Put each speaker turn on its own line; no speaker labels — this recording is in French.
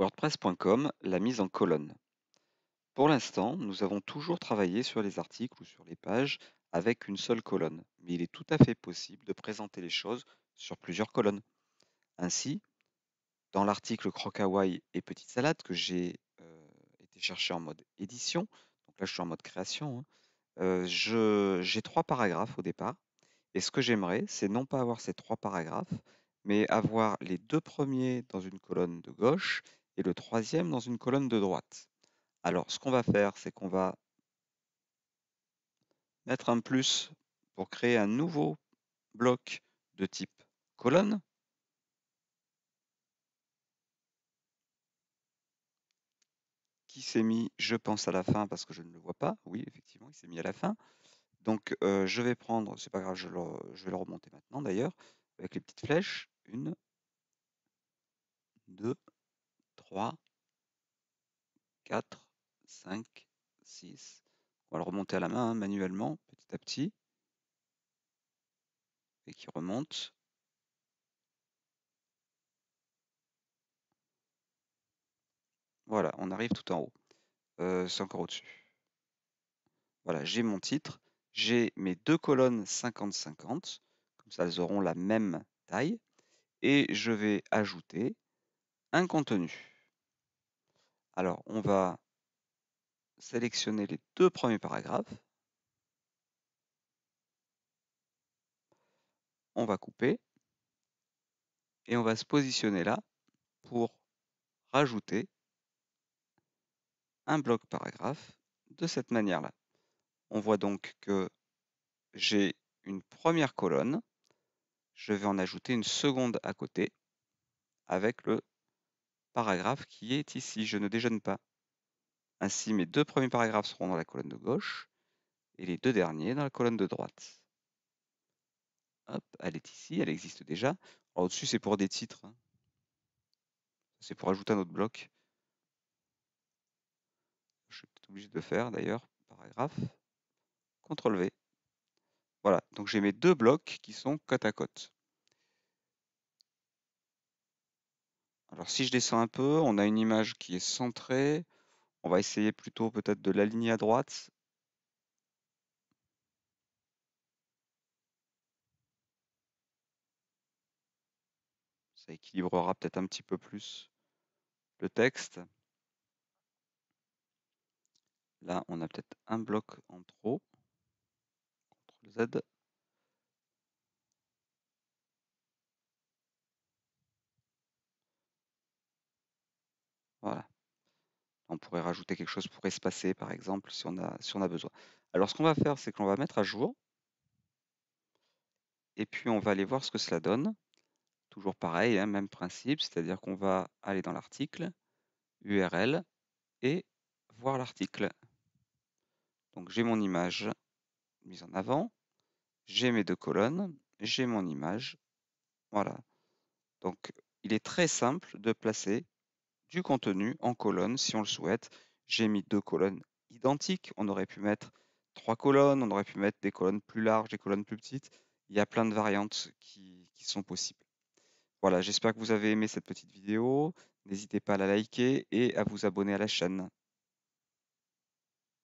WordPress.com, la mise en colonne. Pour l'instant, nous avons toujours travaillé sur les articles ou sur les pages avec une seule colonne, mais il est tout à fait possible de présenter les choses sur plusieurs colonnes. Ainsi, dans l'article croque et petite salade que j'ai euh, été chercher en mode édition, donc là je suis en mode création, hein, euh, j'ai trois paragraphes au départ, et ce que j'aimerais, c'est non pas avoir ces trois paragraphes, mais avoir les deux premiers dans une colonne de gauche et le troisième dans une colonne de droite. Alors, ce qu'on va faire, c'est qu'on va mettre un plus pour créer un nouveau bloc de type colonne. Qui s'est mis, je pense, à la fin parce que je ne le vois pas. Oui, effectivement, il s'est mis à la fin. Donc, euh, je vais prendre, c'est pas grave, je, je vais le remonter maintenant d'ailleurs, avec les petites flèches. Une, deux, 3, 4, 5, 6. On va le remonter à la main hein, manuellement, petit à petit. Et qui remonte. Voilà, on arrive tout en haut. Euh, c'est encore au-dessus. Voilà, j'ai mon titre. J'ai mes deux colonnes 50-50. Comme ça, elles auront la même taille. Et je vais ajouter un contenu. Alors, on va sélectionner les deux premiers paragraphes. On va couper et on va se positionner là pour rajouter un bloc paragraphe de cette manière-là. On voit donc que j'ai une première colonne, je vais en ajouter une seconde à côté avec le paragraphe qui est ici. Je ne déjeune pas. Ainsi, mes deux premiers paragraphes seront dans la colonne de gauche et les deux derniers dans la colonne de droite. Hop, elle est ici, elle existe déjà. Au-dessus, c'est pour des titres. Hein. C'est pour ajouter un autre bloc. Je suis obligé de faire d'ailleurs. Paragraphe. CTRL V. Voilà, donc j'ai mes deux blocs qui sont côte à côte. Alors si je descends un peu, on a une image qui est centrée. On va essayer plutôt peut-être de l'aligner à droite. Ça équilibrera peut-être un petit peu plus le texte. Là, on a peut-être un bloc en trop. CTRL Z. Voilà. On pourrait rajouter quelque chose pour espacer, par exemple, si on a, si on a besoin. Alors, ce qu'on va faire, c'est qu'on va mettre à jour. Et puis, on va aller voir ce que cela donne. Toujours pareil, hein, même principe, c'est-à-dire qu'on va aller dans l'article, URL, et voir l'article. Donc, j'ai mon image mise en avant, j'ai mes deux colonnes, j'ai mon image. Voilà. Donc, il est très simple de placer du contenu en colonnes si on le souhaite. J'ai mis deux colonnes identiques. On aurait pu mettre trois colonnes, on aurait pu mettre des colonnes plus larges, des colonnes plus petites. Il y a plein de variantes qui, qui sont possibles. Voilà, j'espère que vous avez aimé cette petite vidéo. N'hésitez pas à la liker et à vous abonner à la chaîne.